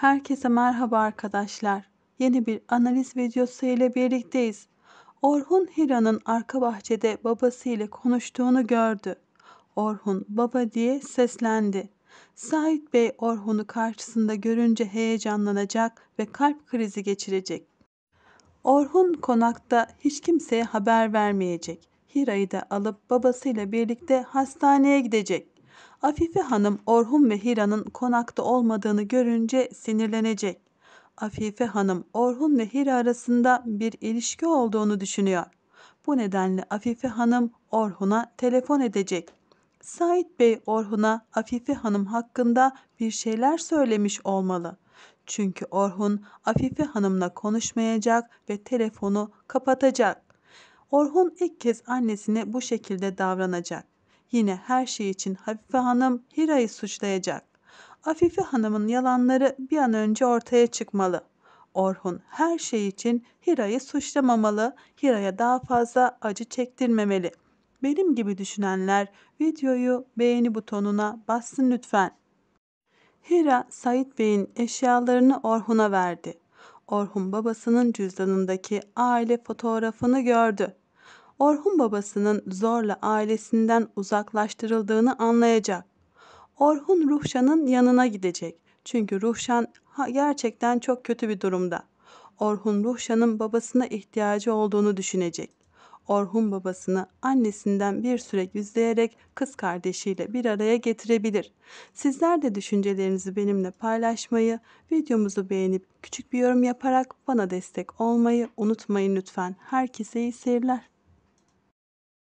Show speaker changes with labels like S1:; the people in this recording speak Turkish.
S1: Herkese merhaba arkadaşlar. Yeni bir analiz videosu ile birlikteyiz. Orhun Hira'nın arka bahçede babası ile konuştuğunu gördü. Orhun baba diye seslendi. Sait Bey Orhun'u karşısında görünce heyecanlanacak ve kalp krizi geçirecek. Orhun konakta hiç kimseye haber vermeyecek. Hira'yı da alıp babasıyla birlikte hastaneye gidecek. Afife Hanım Orhun ve Hira'nın konakta olmadığını görünce sinirlenecek. Afife Hanım Orhun ve Hira arasında bir ilişki olduğunu düşünüyor. Bu nedenle Afife Hanım Orhun'a telefon edecek. Sait Bey Orhun'a Afife Hanım hakkında bir şeyler söylemiş olmalı. Çünkü Orhun Afife Hanım'la konuşmayacak ve telefonu kapatacak. Orhun ilk kez annesine bu şekilde davranacak. Yine her şey için Hafife Hanım Hira'yı suçlayacak. Afife Hanım'ın yalanları bir an önce ortaya çıkmalı. Orhun her şey için Hira'yı suçlamamalı, Hira'ya daha fazla acı çektirmemeli. Benim gibi düşünenler videoyu beğeni butonuna bassın lütfen. Hira, Sait Bey'in eşyalarını Orhun'a verdi. Orhun babasının cüzdanındaki aile fotoğrafını gördü. Orhun babasının zorla ailesinden uzaklaştırıldığını anlayacak. Orhun Ruhşan'ın yanına gidecek. Çünkü Ruhşan gerçekten çok kötü bir durumda. Orhun Ruhşan'ın babasına ihtiyacı olduğunu düşünecek. Orhun babasını annesinden bir süre yüzleyerek kız kardeşiyle bir araya getirebilir. Sizler de düşüncelerinizi benimle paylaşmayı, videomuzu beğenip küçük bir yorum yaparak bana destek olmayı unutmayın lütfen. Herkese iyi seyirler.